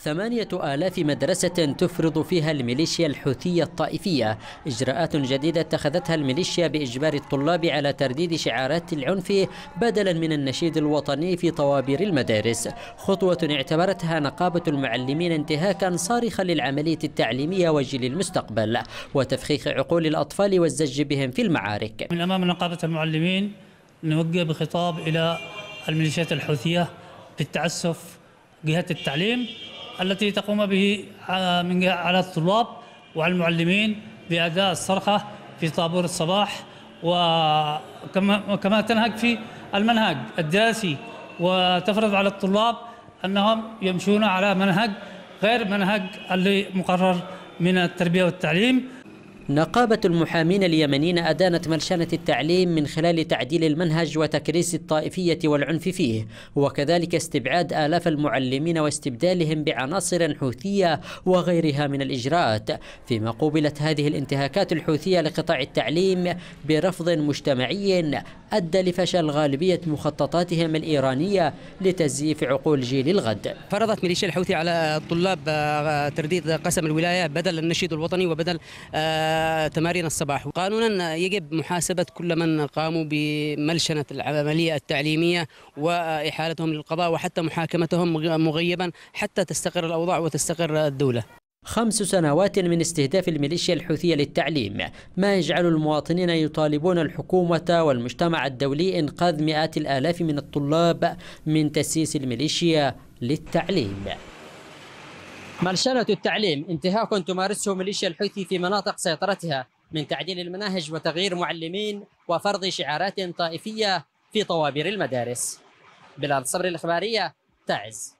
ثمانية آلاف مدرسة تفرض فيها الميليشيا الحوثية الطائفية إجراءات جديدة اتخذتها الميليشيا بإجبار الطلاب على ترديد شعارات العنف بدلا من النشيد الوطني في طوابير المدارس خطوة اعتبرتها نقابة المعلمين انتهاكا صارخا للعملية التعليمية وجيل المستقبل وتفخيخ عقول الأطفال والزج بهم في المعارك من أمام نقابة المعلمين نوجه بخطاب إلى الميليشيات الحوثية بالتعسف جهات التعليم التي تقوم به آه، على الطلاب وعلى المعلمين بأداء الصرخة في طابور الصباح وكما تنهج في المنهج الدراسي وتفرض على الطلاب أنهم يمشون على منهج غير منهج اللي مقرر من التربية والتعليم نقابة المحامين اليمنيين أدانت ملشنة التعليم من خلال تعديل المنهج وتكريس الطائفية والعنف فيه وكذلك استبعاد آلاف المعلمين واستبدالهم بعناصر حوثية وغيرها من الإجراءات فيما قوبلت هذه الانتهاكات الحوثية لقطاع التعليم برفض مجتمعي أدى لفشل غالبية مخططاتهم الإيرانية لتزييف عقول جيل الغد فرضت ميليشيا الحوثي على الطلاب آه، ترديد قسم الولاية بدل النشيد الوطني وبدل آه تمارين الصباح قانونا يجب محاسبة كل من قاموا بملشنة العملية التعليمية وإحالتهم للقضاء وحتى محاكمتهم مغيبا حتى تستقر الأوضاع وتستقر الدولة خمس سنوات من استهداف الميليشيا الحوثية للتعليم ما يجعل المواطنين يطالبون الحكومة والمجتمع الدولي إنقاذ مئات الآلاف من الطلاب من تسييس الميليشيا للتعليم ملشنة التعليم انتهاك تمارسه ميليشيا الحوثي في مناطق سيطرتها من تعديل المناهج وتغيير معلمين وفرض شعارات طائفية في طوابير المدارس بلال صبر الإخبارية تعز